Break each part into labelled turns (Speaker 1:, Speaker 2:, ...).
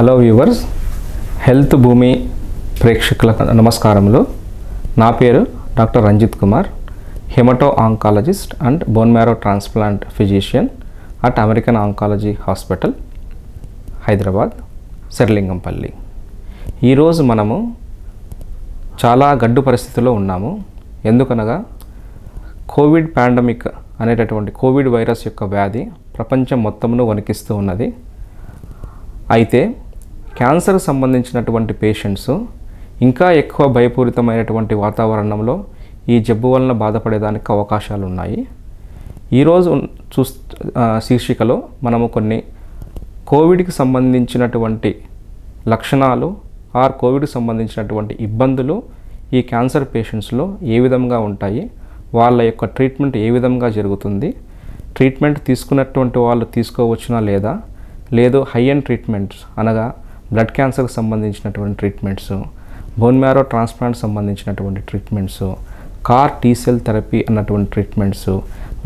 Speaker 1: hello viewers health భూమి ప్రేక్షకుల నమస్కారములు నా పేరు doctor Ranjith Kumar hemato oncologist and bone marrow transplant physician at American oncology hospital Hyderabad Serilingampally ఈరోజు మనము చాలా గడ్డు పరిస్థితుల్లో ఉన్నాము ఎందుకనగా కోవిడ్ పాండమిక్ అనేటటువంటి కోవిడ్ వైరస్ యొక్క వ్యాధి ప్రపంచం మొత్తమును వణికిస్తూ ఉన్నది అయితే క్యాన్సర్ సంబంధించినటువంటి పేషెంట్స్ ఇంకా ఎక్కువ భయపూరితమైనటువంటి వాతావరణంలో ఈ జబ్బు వలన బాధపడేదానికి అవకాశాలు ఉన్నాయి ఈరోజు చూ శీర్షికలో మనము కొన్ని కోవిడ్కి సంబంధించినటువంటి లక్షణాలు ఆర్ కోవిడ్కి సంబంధించినటువంటి ఇబ్బందులు ఈ క్యాన్సర్ పేషెంట్స్లో ఏ విధంగా ఉంటాయి వాళ్ళ యొక్క ట్రీట్మెంట్ ఏ విధంగా జరుగుతుంది ట్రీట్మెంట్ తీసుకున్నటువంటి వాళ్ళు తీసుకోవచ్చునా లేదా లేదు హై అండ్ ట్రీట్మెంట్స్ అనగా బ్లడ్ క్యాన్సర్కి సంబంధించినటువంటి ట్రీట్మెంట్స్ బోన్ మ్యారో ట్రాన్స్ప్లాంట్ సంబంధించినటువంటి ట్రీట్మెంట్స్ కార్ టీసెల్ థెరపీ అన్నటువంటి ట్రీట్మెంట్స్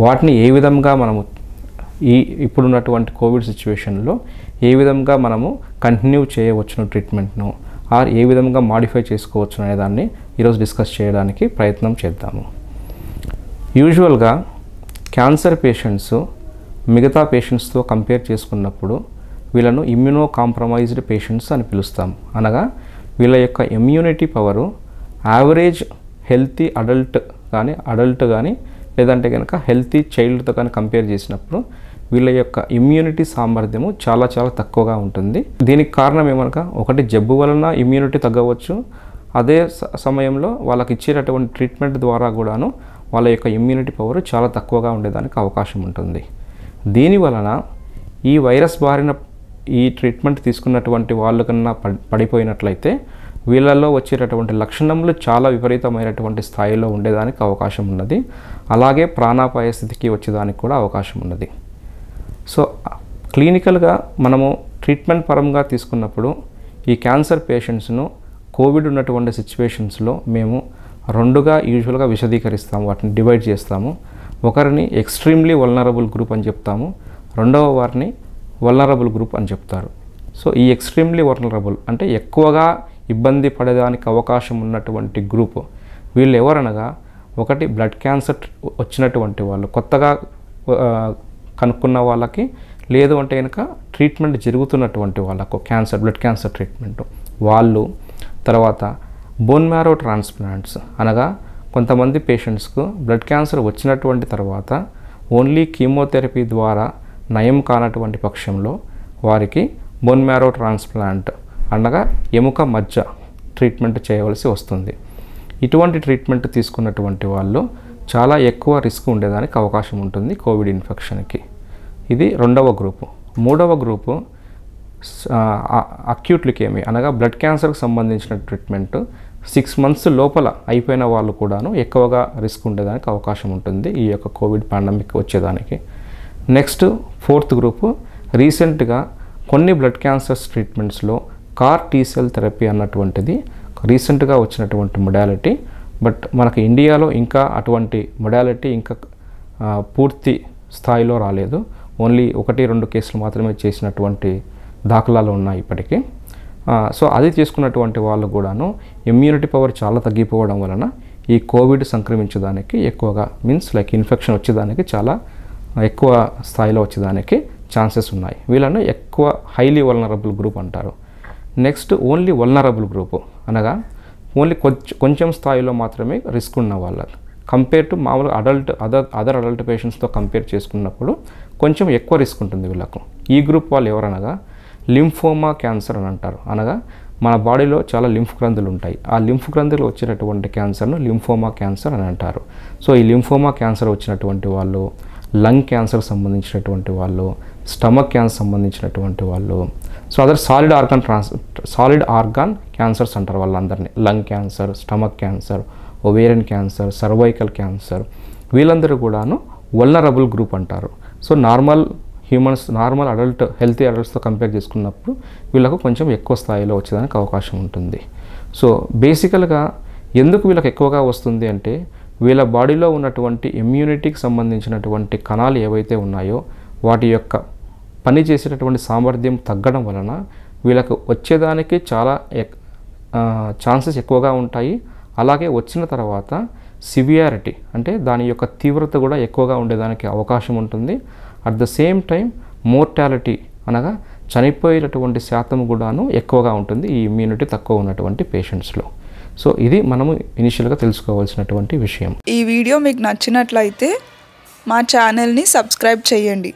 Speaker 1: వాటిని ఏ విధంగా మనము ఈ ఇప్పుడున్నటువంటి కోవిడ్ సిచ్యువేషన్లో ఏ విధంగా మనము కంటిన్యూ చేయవచ్చును ట్రీట్మెంట్ను ఆర్ ఏ విధంగా మాడిఫై చేసుకోవచ్చు అనే దాన్ని ఈరోజు డిస్కస్ చేయడానికి ప్రయత్నం చేద్దాము యూజువల్గా క్యాన్సర్ పేషెంట్స్ మిగతా పేషెంట్స్తో కంపేర్ చేసుకున్నప్పుడు వీళ్ళను ఇమ్యూనో కాంప్రమైజ్డ్ పేషెంట్స్ అని పిలుస్తాం అనగా వీళ్ళ యొక్క immunity power average healthy adult కానీ అడల్ట్ కానీ లేదంటే కనుక హెల్తీ చైల్డ్తో కానీ కంపేర్ చేసినప్పుడు వీళ్ళ యొక్క ఇమ్యూనిటీ సామర్థ్యము చాలా చాలా తక్కువగా ఉంటుంది దీనికి కారణం ఏమనగా ఒకటి జబ్బు వలన ఇమ్యూనిటీ తగ్గవచ్చు అదే సమయంలో వాళ్ళకి ఇచ్చేటటువంటి ట్రీట్మెంట్ ద్వారా కూడాను వాళ్ళ యొక్క ఇమ్యూనిటీ పవర్ చాలా తక్కువగా ఉండేదానికి అవకాశం ఉంటుంది దీని వలన ఈ వైరస్ బారిన ఈ ట్రీట్మెంట్ తీసుకున్నటువంటి వాళ్ళు కన్నా పడిపోయినట్లయితే వీళ్ళలో వచ్చేటటువంటి లక్షణములు చాలా విపరీతమైనటువంటి స్థాయిలో ఉండేదానికి అవకాశం ఉన్నది అలాగే ప్రాణాపాయ స్థితికి వచ్చేదానికి కూడా అవకాశం ఉన్నది సో క్లినికల్గా మనము ట్రీట్మెంట్ పరంగా తీసుకున్నప్పుడు ఈ క్యాన్సర్ పేషెంట్స్ను కోవిడ్ ఉన్నటువంటి సిచ్యువేషన్స్లో మేము రెండుగా యూజువల్గా విశదీకరిస్తాము వాటిని డివైడ్ చేస్తాము ఒకరిని ఎక్స్ట్రీమ్లీ వల్నరబుల్ గ్రూప్ అని చెప్తాము రెండవ వారిని వల్నరబుల్ గ్రూప్ అని చెప్తారు సో ఈ ఎక్స్ట్రీమ్లీ వల్నరబుల్ అంటే ఎక్కువగా ఇబ్బంది పడేదానికి అవకాశం ఉన్నటువంటి గ్రూప్ వీళ్ళు ఎవరనగా ఒకటి బ్లడ్ క్యాన్సర్ వచ్చినటువంటి వాళ్ళు కొత్తగా కనుక్కున్న వాళ్ళకి లేదు అంటే కనుక ట్రీట్మెంట్ జరుగుతున్నటువంటి వాళ్ళకు క్యాన్సర్ బ్లడ్ క్యాన్సర్ ట్రీట్మెంట్ వాళ్ళు తర్వాత బోన్ మ్యారో ట్రాన్స్ప్లాంట్స్ అనగా కొంతమంది పేషెంట్స్కు బ్లడ్ క్యాన్సర్ వచ్చినటువంటి తర్వాత ఓన్లీ కీమోథెరపీ ద్వారా నయం కానటువంటి పక్షంలో వారికి బోన్ మ్యారో ట్రాన్స్ప్లాంట్ అనగా ఎముక మధ్య ట్రీట్మెంట్ చేయవలసి వస్తుంది ఇటువంటి ట్రీట్మెంట్ తీసుకున్నటువంటి వాళ్ళు చాలా ఎక్కువ రిస్క్ ఉండేదానికి అవకాశం ఉంటుంది కోవిడ్ ఇన్ఫెక్షన్కి ఇది రెండవ గ్రూపు మూడవ గ్రూపు అక్యూట్ లికేమి అనగా బ్లడ్ క్యాన్సర్కి సంబంధించిన ట్రీట్మెంట్ సిక్స్ మంత్స్ లోపల అయిపోయిన వాళ్ళు కూడాను ఎక్కువగా రిస్క్ ఉండేదానికి అవకాశం ఉంటుంది ఈ యొక్క కోవిడ్ పాండమిక్ వచ్చేదానికి నెక్స్ట్ ఫోర్త్ గ్రూపు రీసెంట్గా కొన్ని బ్లడ్ క్యాన్సర్స్ ట్రీట్మెంట్స్లో కార్ టీసెల్ థెరపీ అన్నటువంటిది రీసెంట్గా వచ్చినటువంటి మొడాలిటీ బట్ మనకి ఇండియాలో ఇంకా అటువంటి మొడాలిటీ ఇంకా పూర్తి స్థాయిలో రాలేదు ఓన్లీ ఒకటి రెండు కేసులు మాత్రమే చేసినటువంటి దాఖలాలు ఉన్నాయి ఇప్పటికీ సో అది తీసుకున్నటువంటి వాళ్ళు కూడాను ఇమ్యూనిటీ పవర్ చాలా తగ్గిపోవడం వలన ఈ కోవిడ్ సంక్రమించడానికి ఎక్కువగా మీన్స్ లైక్ ఇన్ఫెక్షన్ వచ్చేదానికి చాలా ఎక్కువ స్థాయిలో వచ్చేదానికి ఛాన్సెస్ ఉన్నాయి వీళ్ళను ఎక్కువ హైలీ వల్నరబుల్ గ్రూప్ అంటారు నెక్స్ట్ ఓన్లీ వల్నరబుల్ గ్రూప్ అనగా ఓన్లీ కొంచెం కొంచెం స్థాయిలో మాత్రమే రిస్క్ ఉన్న వాళ్ళు కంపేర్ టు మామూలుగా అడల్ట్ అదర్ అదర్ అడల్ట్ పేషెంట్స్తో కంపేర్ చేసుకున్నప్పుడు కొంచెం ఎక్కువ రిస్క్ ఉంటుంది వీళ్ళకు ఈ గ్రూప్ వాళ్ళు ఎవరనగా లింఫోమా క్యాన్సర్ అని అంటారు అనగా మన బాడీలో చాలా లింఫ్ గ్రంథులు ఉంటాయి ఆ లింఫ్ గ్రంథులు వచ్చినటువంటి క్యాన్సర్ను లింఫోమా క్యాన్సర్ అని అంటారు సో ఈ లింఫోమా క్యాన్సర్ వచ్చినటువంటి వాళ్ళు లంగ్ క్యాన్సర్ సంబంధించినటువంటి వాళ్ళు స్టమక్ క్యాన్సర్ సంబంధించినటువంటి వాళ్ళు so other solid organ trans solid organ cancers అంటారు వాళ్ళందరినీ lung cancer stomach cancer ovarian cancer cervical cancer వీళ్ళందరూ కూడాను వల్నరబుల్ గ్రూప్ అంటారు so normal humans normal adult healthy అడల్ట్స్తో కంపేర్ చేసుకున్నప్పుడు వీళ్ళకు కొంచెం ఎక్కువ స్థాయిలో వచ్చేదానికి అవకాశం ఉంటుంది సో బేసికల్గా ఎందుకు వీళ్ళకి ఎక్కువగా వస్తుంది అంటే వీళ్ళ బాడీలో ఉన్నటువంటి ఇమ్యూనిటీకి సంబంధించినటువంటి కణాలు ఏవైతే ఉన్నాయో వాటి యొక్క పని చేసేటటువంటి సామర్థ్యం తగ్గడం వలన వీళ్ళకు వచ్చేదానికి చాలా ఛాన్సెస్ ఎక్కువగా ఉంటాయి అలాగే వచ్చిన తర్వాత సివియారిటీ అంటే దాని యొక్క తీవ్రత కూడా ఎక్కువగా ఉండేదానికి అవకాశం ఉంటుంది at the same time mortality అనగా చనిపోయేటటువంటి శాతం కూడాను ఎక్కువగా ఉంటుంది ఈ ఇమ్యూనిటీ తక్కువ ఉన్నటువంటి పేషెంట్స్లో సో ఇది మనము ఇనిషియల్గా తెలుసుకోవాల్సినటువంటి విషయం ఈ వీడియో మీకు నచ్చినట్లయితే మా ఛానల్ని సబ్స్క్రైబ్ చేయండి